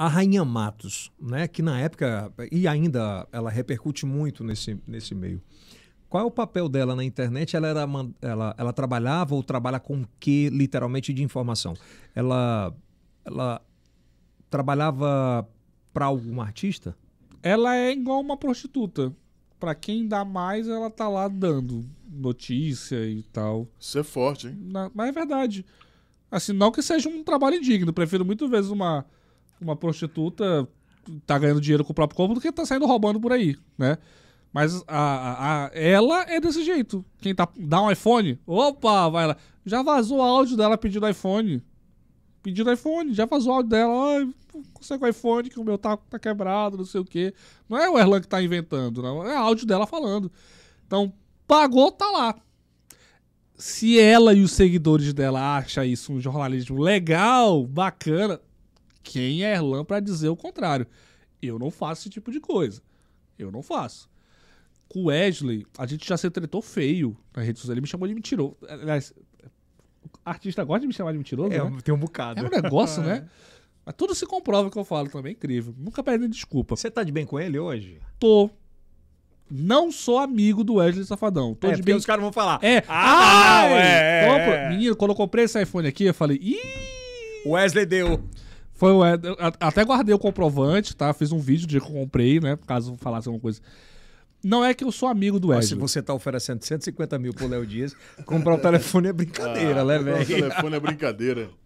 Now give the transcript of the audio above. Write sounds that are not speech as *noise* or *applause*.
a Rainha Matos, né, que na época, e ainda ela repercute muito nesse, nesse meio. Qual é o papel dela na internet? Ela, era, ela, ela trabalhava ou trabalha com que, literalmente, de informação? Ela, ela trabalhava para algum artista? Ela é igual uma prostituta. Para quem dá mais, ela tá lá dando notícia e tal. Isso é forte, hein? Na, mas é verdade. Assim, não que seja um trabalho indigno. Prefiro muito vezes uma uma prostituta tá ganhando dinheiro com o próprio corpo do que tá saindo roubando por aí, né? Mas a, a, a, ela é desse jeito. Quem tá, dá um iPhone, opa, vai lá. Já vazou o áudio dela pedindo iPhone. Pedindo iPhone, já vazou o áudio dela. Ai, ah, consegue o iPhone que o meu tá, tá quebrado, não sei o quê. Não é o Erlan que tá inventando, não. É áudio dela falando. Então, pagou, tá lá. Se ela e os seguidores dela acham isso um jornalismo legal, bacana, quem é Erlan para dizer o contrário? Eu não faço esse tipo de coisa. Eu não faço. Com o Wesley, a gente já se tratou feio na rede social. Ele me chamou de mentiroso. Aliás, artista gosta de me chamar de mentiroso, é, né? Tem um bocado. É um negócio, *laughs* é. né? Mas tudo se comprova que eu falo também, é incrível. Nunca perde desculpa. Você tá de bem com ele hoje? Tô. Não sou amigo do Wesley Safadão. Tô é, de bem. os caras vão falar. É. Ah, não, é, é, é. Menino, quando eu comprei esse iPhone aqui, eu falei, ih! Wesley deu. Foi, é, até guardei o comprovante, tá? Fiz um vídeo de que comprei, né? Caso falasse alguma coisa. Não é que eu sou amigo do Wesley. se você tá oferecendo 150 mil pro Léo Dias, comprar o telefone é brincadeira, ah, né, velho? O telefone é brincadeira.